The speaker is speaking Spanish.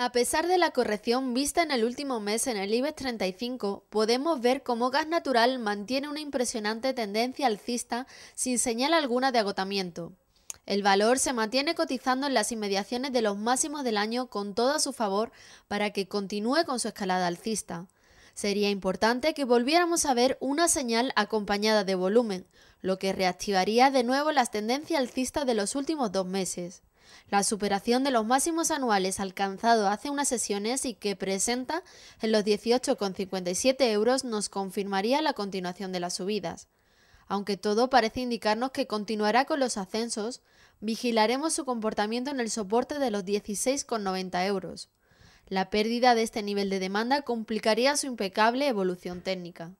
A pesar de la corrección vista en el último mes en el IBEX 35, podemos ver cómo Gas Natural mantiene una impresionante tendencia alcista sin señal alguna de agotamiento. El valor se mantiene cotizando en las inmediaciones de los máximos del año con todo a su favor para que continúe con su escalada alcista. Sería importante que volviéramos a ver una señal acompañada de volumen, lo que reactivaría de nuevo las tendencias alcistas de los últimos dos meses la superación de los máximos anuales alcanzado hace unas sesiones y que presenta en los 18,57 euros nos confirmaría la continuación de las subidas. Aunque todo parece indicarnos que continuará con los ascensos, vigilaremos su comportamiento en el soporte de los 16,90 euros. La pérdida de este nivel de demanda complicaría su impecable evolución técnica.